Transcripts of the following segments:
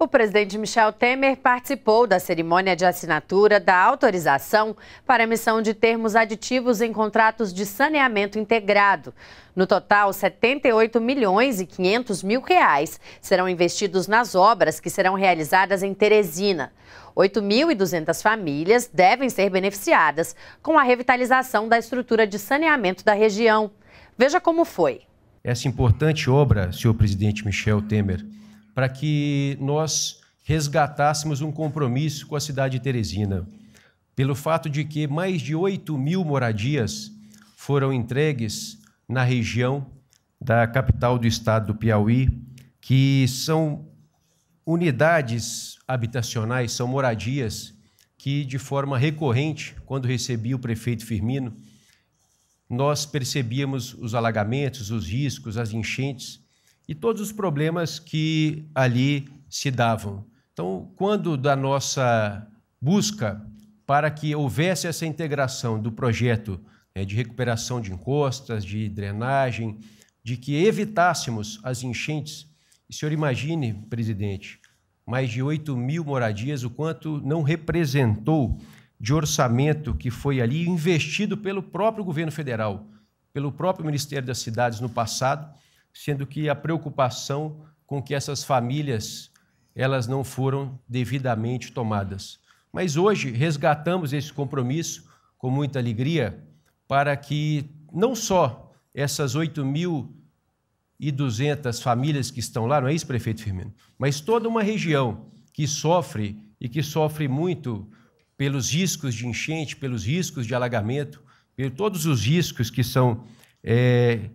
O presidente Michel Temer participou da cerimônia de assinatura da autorização para emissão de termos aditivos em contratos de saneamento integrado. No total, 78 milhões e 500 mil reais serão investidos nas obras que serão realizadas em Teresina. 8.200 famílias devem ser beneficiadas com a revitalização da estrutura de saneamento da região. Veja como foi. Essa importante obra, senhor presidente Michel Temer, para que nós resgatássemos um compromisso com a cidade de Teresina, pelo fato de que mais de 8 mil moradias foram entregues na região da capital do estado do Piauí, que são unidades habitacionais, são moradias que, de forma recorrente, quando recebi o prefeito Firmino, nós percebíamos os alagamentos, os riscos, as enchentes e todos os problemas que ali se davam. Então, quando da nossa busca para que houvesse essa integração do projeto né, de recuperação de encostas, de drenagem, de que evitássemos as enchentes, e o senhor imagine, presidente, mais de 8 mil moradias, o quanto não representou de orçamento que foi ali investido pelo próprio governo federal, pelo próprio Ministério das Cidades no passado, sendo que a preocupação com que essas famílias elas não foram devidamente tomadas. Mas hoje resgatamos esse compromisso com muita alegria para que não só essas 8.200 famílias que estão lá, não é isso, prefeito Firmino? Mas toda uma região que sofre e que sofre muito pelos riscos de enchente, pelos riscos de alagamento, por todos os riscos que são é,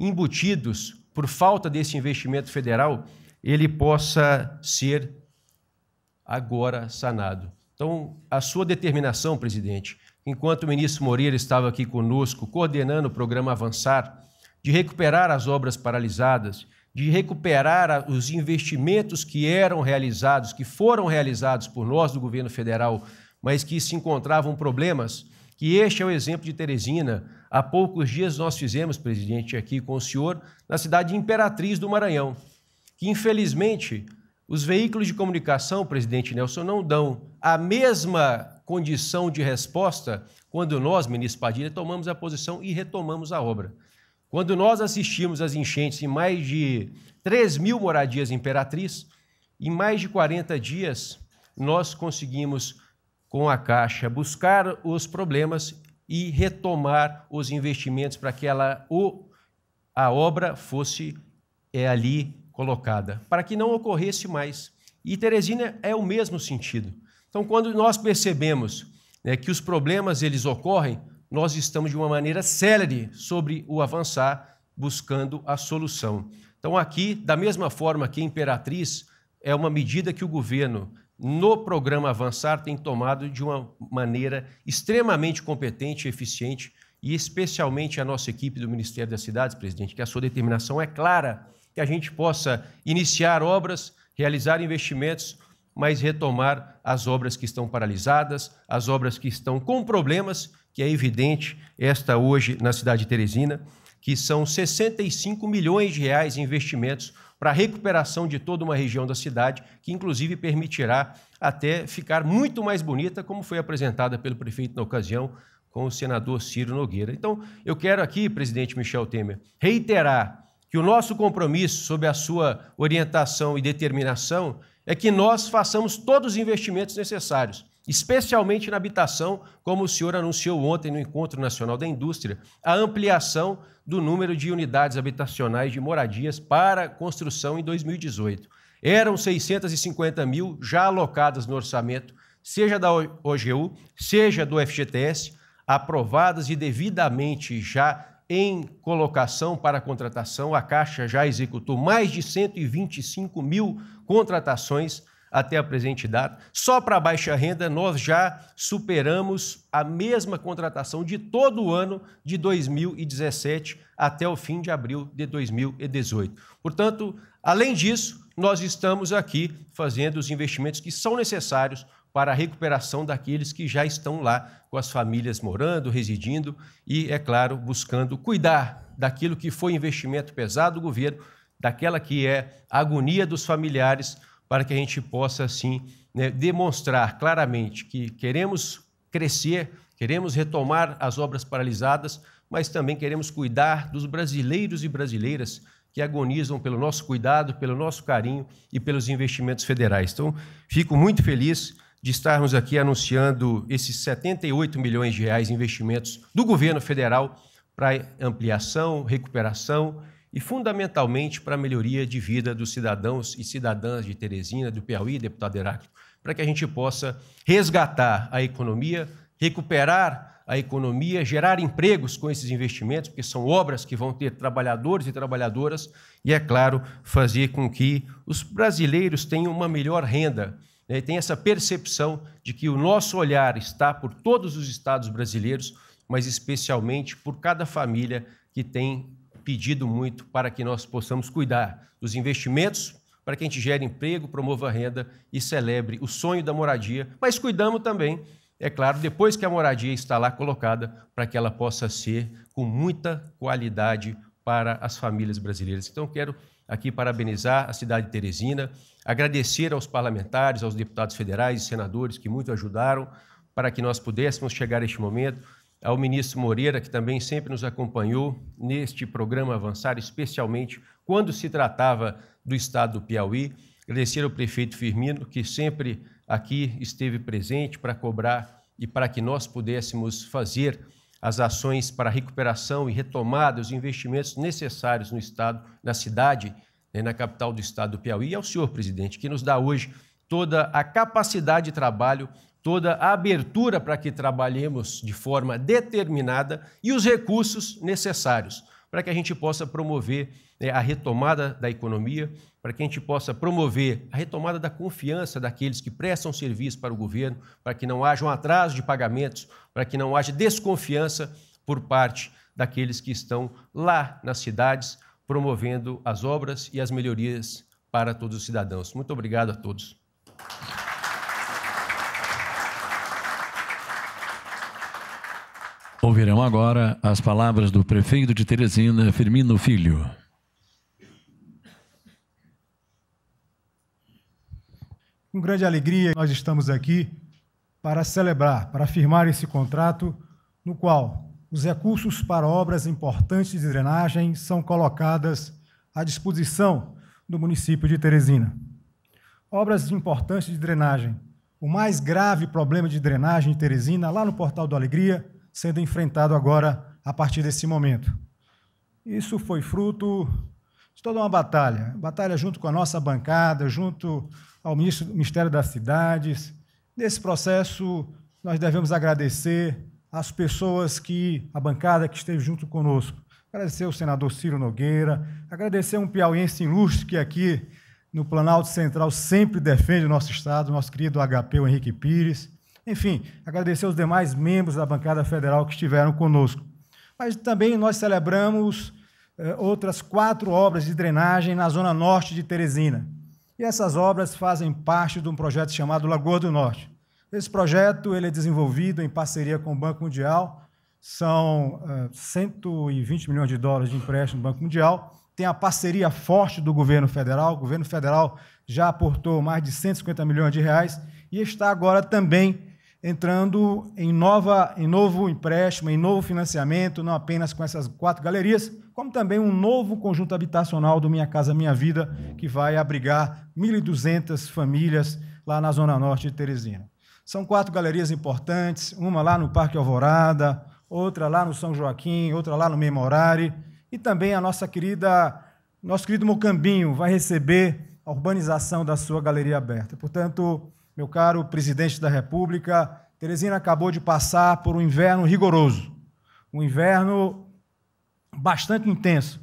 embutidos por falta desse investimento federal, ele possa ser agora sanado. Então, a sua determinação, presidente, enquanto o ministro Moreira estava aqui conosco, coordenando o programa Avançar, de recuperar as obras paralisadas, de recuperar os investimentos que eram realizados, que foram realizados por nós do governo federal, mas que se encontravam problemas, que este é o exemplo de Teresina, Há poucos dias nós fizemos, presidente, aqui com o senhor, na cidade de Imperatriz do Maranhão, que infelizmente os veículos de comunicação, presidente Nelson, não dão a mesma condição de resposta quando nós, ministro Padilha, tomamos a posição e retomamos a obra. Quando nós assistimos às enchentes em mais de 3 mil moradias em Imperatriz, em mais de 40 dias, nós conseguimos, com a Caixa, buscar os problemas e retomar os investimentos para que ela, o, a obra fosse é, ali colocada, para que não ocorresse mais. E Teresina é o mesmo sentido. Então, quando nós percebemos né, que os problemas eles ocorrem, nós estamos de uma maneira célere sobre o avançar, buscando a solução. Então, aqui, da mesma forma que Imperatriz é uma medida que o governo no programa Avançar tem tomado de uma maneira extremamente competente e eficiente, e especialmente a nossa equipe do Ministério das Cidades, presidente, que a sua determinação é clara, que a gente possa iniciar obras, realizar investimentos, mas retomar as obras que estão paralisadas, as obras que estão com problemas, que é evidente, esta hoje na cidade de Teresina, que são 65 milhões de reais em investimentos para a recuperação de toda uma região da cidade, que inclusive permitirá até ficar muito mais bonita, como foi apresentada pelo prefeito na ocasião com o senador Ciro Nogueira. Então, eu quero aqui, presidente Michel Temer, reiterar que o nosso compromisso sob a sua orientação e determinação é que nós façamos todos os investimentos necessários especialmente na habitação, como o senhor anunciou ontem no Encontro Nacional da Indústria, a ampliação do número de unidades habitacionais de moradias para construção em 2018. Eram 650 mil já alocadas no orçamento, seja da OGU, seja do FGTS, aprovadas e devidamente já em colocação para contratação. A Caixa já executou mais de 125 mil contratações até a presente data. Só para a baixa renda, nós já superamos a mesma contratação de todo o ano de 2017 até o fim de abril de 2018. Portanto, além disso, nós estamos aqui fazendo os investimentos que são necessários para a recuperação daqueles que já estão lá com as famílias morando, residindo e, é claro, buscando cuidar daquilo que foi investimento pesado do governo, daquela que é a agonia dos familiares para que a gente possa, assim, né, demonstrar claramente que queremos crescer, queremos retomar as obras paralisadas, mas também queremos cuidar dos brasileiros e brasileiras que agonizam pelo nosso cuidado, pelo nosso carinho e pelos investimentos federais. Então, fico muito feliz de estarmos aqui anunciando esses 78 milhões de reais em investimentos do governo federal para ampliação, recuperação e fundamentalmente para a melhoria de vida dos cidadãos e cidadãs de Teresina, do Piauí, deputado Heráclito, para que a gente possa resgatar a economia, recuperar a economia, gerar empregos com esses investimentos, porque são obras que vão ter trabalhadores e trabalhadoras, e, é claro, fazer com que os brasileiros tenham uma melhor renda. Né? Tem essa percepção de que o nosso olhar está por todos os estados brasileiros, mas especialmente por cada família que tem pedido muito para que nós possamos cuidar dos investimentos, para que a gente gere emprego, promova renda e celebre o sonho da moradia, mas cuidamos também, é claro, depois que a moradia está lá colocada, para que ela possa ser com muita qualidade para as famílias brasileiras. Então, quero aqui parabenizar a cidade de Teresina, agradecer aos parlamentares, aos deputados federais e senadores que muito ajudaram para que nós pudéssemos chegar a este momento ao ministro Moreira, que também sempre nos acompanhou neste programa Avançar, especialmente quando se tratava do estado do Piauí. Agradecer ao prefeito Firmino, que sempre aqui esteve presente para cobrar e para que nós pudéssemos fazer as ações para recuperação e retomada os investimentos necessários no estado, na cidade, né, na capital do estado do Piauí. E ao senhor presidente, que nos dá hoje toda a capacidade de trabalho toda a abertura para que trabalhemos de forma determinada e os recursos necessários para que a gente possa promover né, a retomada da economia, para que a gente possa promover a retomada da confiança daqueles que prestam serviço para o governo, para que não haja um atraso de pagamentos, para que não haja desconfiança por parte daqueles que estão lá nas cidades promovendo as obras e as melhorias para todos os cidadãos. Muito obrigado a todos. Ouvirão agora as palavras do prefeito de Teresina, Firmino Filho. Com grande alegria, nós estamos aqui para celebrar, para firmar esse contrato, no qual os recursos para obras importantes de drenagem são colocadas à disposição do município de Teresina. Obras importantes de drenagem. O mais grave problema de drenagem em Teresina, lá no Portal do Alegria, sendo enfrentado agora a partir desse momento. Isso foi fruto de toda uma batalha batalha junto com a nossa bancada, junto ao Ministério das Cidades. Nesse processo, nós devemos agradecer às pessoas que, a bancada que esteve junto conosco. Agradecer ao senador Ciro Nogueira, agradecer um piauiense ilustre que aqui no Planalto Central sempre defende o nosso Estado, nosso querido HP, o Henrique Pires. Enfim, agradecer aos demais membros da bancada federal que estiveram conosco. Mas também nós celebramos eh, outras quatro obras de drenagem na zona norte de Teresina. E essas obras fazem parte de um projeto chamado Lagoa do Norte. Esse projeto ele é desenvolvido em parceria com o Banco Mundial, são eh, 120 milhões de dólares de empréstimo do Banco Mundial, tem a parceria forte do governo federal, o governo federal já aportou mais de 150 milhões de reais e está agora também entrando em, nova, em novo empréstimo, em novo financiamento, não apenas com essas quatro galerias, como também um novo conjunto habitacional do Minha Casa Minha Vida, que vai abrigar 1.200 famílias lá na Zona Norte de Teresina. São quatro galerias importantes, uma lá no Parque Alvorada, outra lá no São Joaquim, outra lá no Memorari, e também a nossa querida, nosso querido Mocambinho vai receber a urbanização da sua galeria aberta. Portanto, meu caro presidente da República, Teresina acabou de passar por um inverno rigoroso, um inverno bastante intenso.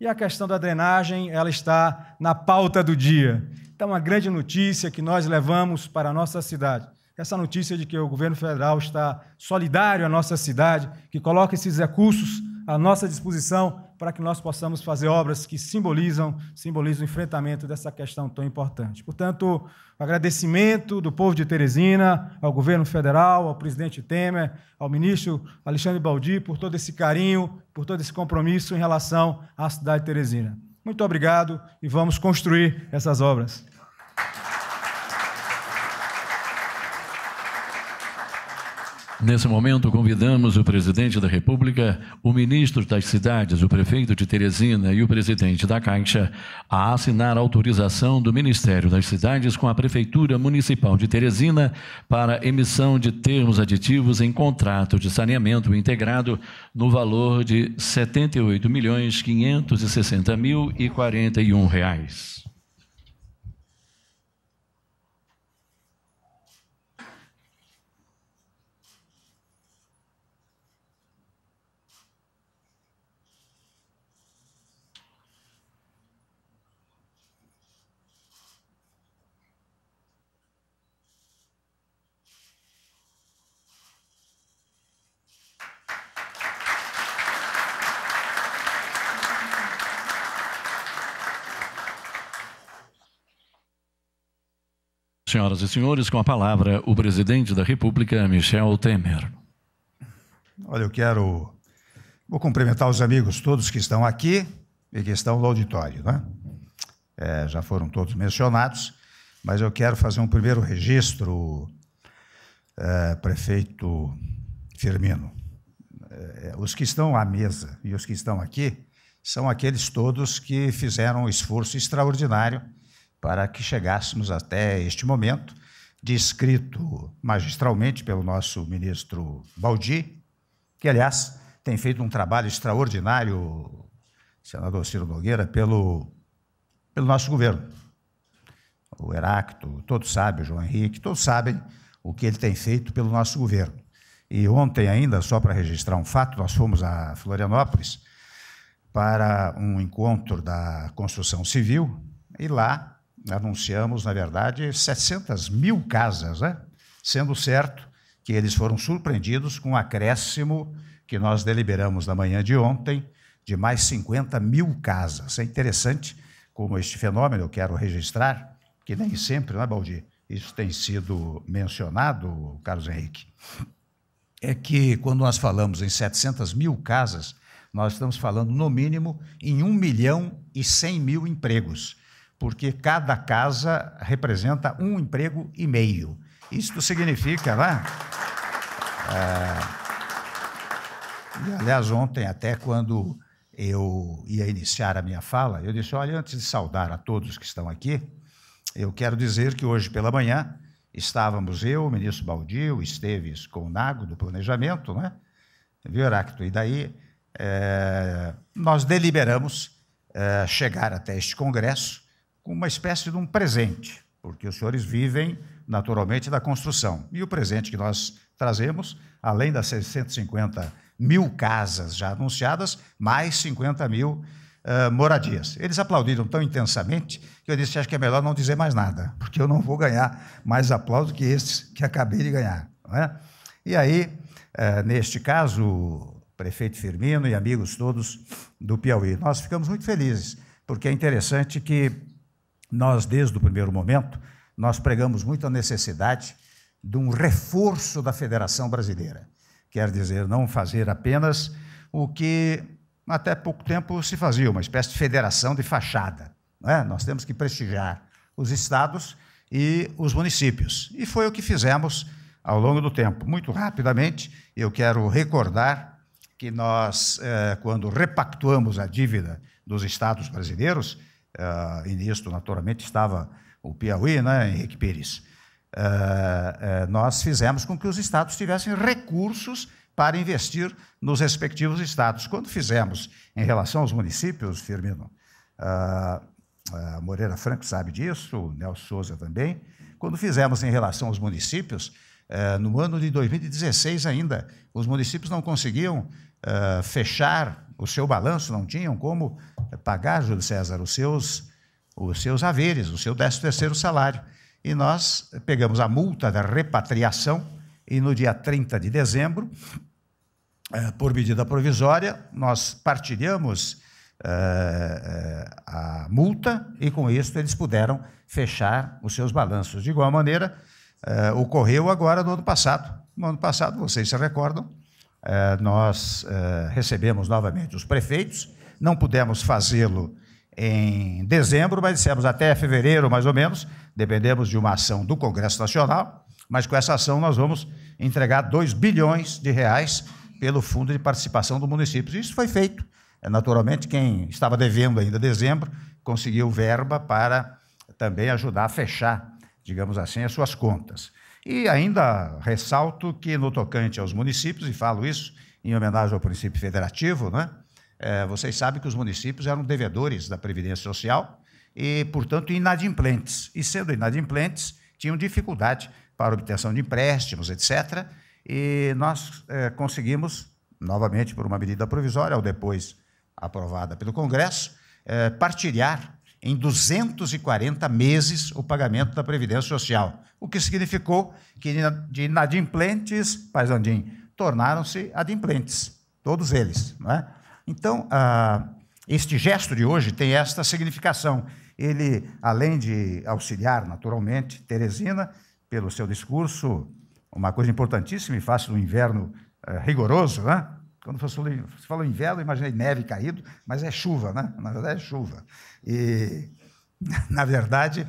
E a questão da drenagem, ela está na pauta do dia. Então, uma grande notícia que nós levamos para a nossa cidade. Essa notícia de que o governo federal está solidário à nossa cidade, que coloca esses recursos à nossa disposição para que nós possamos fazer obras que simbolizam, simbolizam o enfrentamento dessa questão tão importante. Portanto, agradecimento do povo de Teresina, ao governo federal, ao presidente Temer, ao ministro Alexandre Baldi por todo esse carinho, por todo esse compromisso em relação à cidade de Teresina. Muito obrigado e vamos construir essas obras. Nesse momento, convidamos o presidente da República, o ministro das Cidades, o prefeito de Teresina e o presidente da Caixa a assinar autorização do Ministério das Cidades com a Prefeitura Municipal de Teresina para emissão de termos aditivos em contrato de saneamento integrado no valor de R$ 78.560.041. Senhoras e senhores, com a palavra, o presidente da República, Michel Temer. Olha, eu quero. Vou cumprimentar os amigos todos que estão aqui e que estão no auditório, né? É, já foram todos mencionados, mas eu quero fazer um primeiro registro, é, prefeito Firmino. É, os que estão à mesa e os que estão aqui são aqueles todos que fizeram um esforço extraordinário para que chegássemos até este momento, descrito magistralmente pelo nosso ministro Baldi, que, aliás, tem feito um trabalho extraordinário, senador Ciro Nogueira, pelo, pelo nosso governo. O Heracto, todos sabem, o João Henrique, todos sabem o que ele tem feito pelo nosso governo. E ontem ainda, só para registrar um fato, nós fomos a Florianópolis para um encontro da construção civil e lá anunciamos, na verdade, 700 mil casas, né? sendo certo que eles foram surpreendidos com um acréscimo que nós deliberamos na manhã de ontem, de mais 50 mil casas. É interessante como este fenômeno, eu quero registrar, que nem sempre, não é, Baldi? Isso tem sido mencionado, Carlos Henrique, é que quando nós falamos em 700 mil casas, nós estamos falando, no mínimo, em 1 milhão e 100 mil empregos porque cada casa representa um emprego e meio. Isto significa, lá, É, ah, e, aliás, ontem, até quando eu ia iniciar a minha fala, eu disse: olha, antes de saudar a todos que estão aqui, eu quero dizer que hoje pela manhã estávamos eu, o ministro Baldio, Esteves com o Nago do Planejamento, né? Viu, Heráclito? E daí é, nós deliberamos é, chegar até este congresso uma espécie de um presente, porque os senhores vivem naturalmente da construção. E o presente que nós trazemos, além das 650 mil casas já anunciadas, mais 50 mil uh, moradias. Eles aplaudiram tão intensamente que eu disse: acho que é melhor não dizer mais nada, porque eu não vou ganhar mais aplauso que esses que acabei de ganhar. É? E aí, uh, neste caso, o prefeito Firmino e amigos todos do Piauí, nós ficamos muito felizes, porque é interessante que nós, desde o primeiro momento, nós pregamos muito a necessidade de um reforço da Federação Brasileira. Quer dizer, não fazer apenas o que até pouco tempo se fazia, uma espécie de federação de fachada. É? Nós temos que prestigiar os estados e os municípios. E foi o que fizemos ao longo do tempo. Muito rapidamente, eu quero recordar que nós, eh, quando repactuamos a dívida dos estados brasileiros, uh, e nisto, naturalmente, estava o Piauí, né, Henrique Pires, uh, uh, nós fizemos com que os estados tivessem recursos para investir nos respectivos estados. Quando fizemos em relação aos municípios, Firmino, uh, Moreira Franco sabe disso, o Nelson Souza também, quando fizemos em relação aos municípios, no ano de 2016 ainda, os municípios não conseguiam fechar o seu balanço, não tinham como pagar, Júlio César, os seus, os seus haveres, o seu 13 terceiro salário. E nós pegamos a multa da repatriação e no dia 30 de dezembro, eh, por medida provisória, nós partilhamos eh, eh, a multa e com isso eles puderam fechar os seus balanços. De igual maneira, ocorreu agora no ano passado. No ano passado, vocês se recordam, eh, nós eh, recebemos novamente os prefeitos, não pudemos fazê-lo em dezembro, mas dissemos até fevereiro, mais ou menos, dependemos de uma ação do Congresso Nacional, mas com essa ação nós vamos entregar 2 bilhões de reais pelo Fundo de Participação do Município. Isso foi feito. É, naturalmente, quem estava devendo ainda dezembro conseguiu verba para também ajudar a fechar, digamos assim, as suas contas. E ainda ressalto que, no tocante aos municípios, e falo isso em homenagem ao princípio federativo, né? É, vocês sabem que os municípios eram devedores da Previdência Social e, portanto, inadimplentes. E, sendo inadimplentes, tinham dificuldade para obtenção de empréstimos, etc. E nós é, conseguimos, novamente por uma medida provisória, ou depois aprovada pelo Congresso, é, partilhar em 240 meses o pagamento da Previdência Social, o que significou que de inadimplentes, Paisandim, tornaram-se adimplentes, todos eles. Não é? Então, ah, este gesto de hoje tem esta significação. Ele, além de auxiliar, naturalmente, Teresina, pelo seu discurso, uma coisa importantíssima e fácil no inverno eh, rigoroso, rigoroso, é? Né? Quando você falou inverno, eu imaginei neve caído, mas é chuva, né? Na verdade, é chuva. E, na verdade,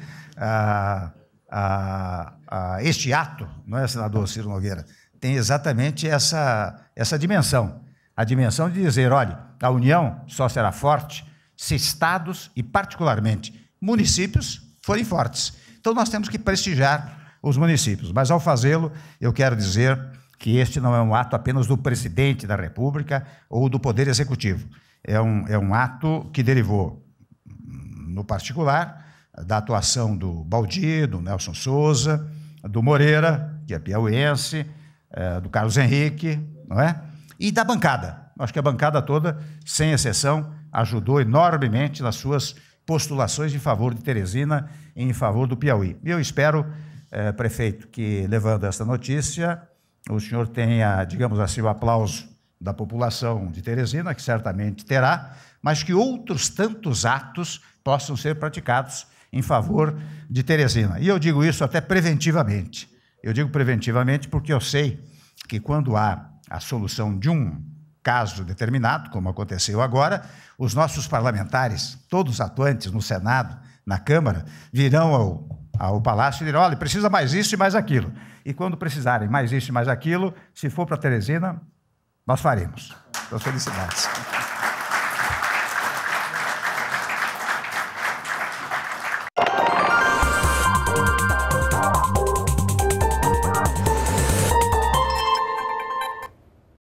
este ato, não é, senador Ciro Nogueira, tem exatamente essa, essa dimensão. A dimensão de dizer, olha, a União só será forte se estados e, particularmente, municípios forem fortes. Então, nós temos que prestigiar os municípios. Mas, ao fazê-lo, eu quero dizer que este não é um ato apenas do presidente da República ou do Poder Executivo. É um, é um ato que derivou, hum, no particular, da atuação do Baldi, do Nelson Souza, do Moreira, que é piauiense, eh, do Carlos Henrique, não é? E da bancada. Acho que a bancada toda, sem exceção, ajudou enormemente nas suas postulações em favor de Teresina e em favor do Piauí. E eu espero, eh, prefeito, que levando esta notícia, o senhor tenha, digamos assim, o aplauso da população de Teresina, que certamente terá, mas que outros tantos atos possam ser praticados em favor de Teresina. E eu digo isso até preventivamente. Eu digo preventivamente porque eu sei que quando há a solução de um caso determinado, como aconteceu agora, os nossos parlamentares, todos atuantes no Senado, na Câmara, virão ao ao palácio e dirão: olha, precisa mais isso e mais aquilo. E quando precisarem mais isso e mais aquilo, se for para Teresina, nós faremos. Então, felicidades.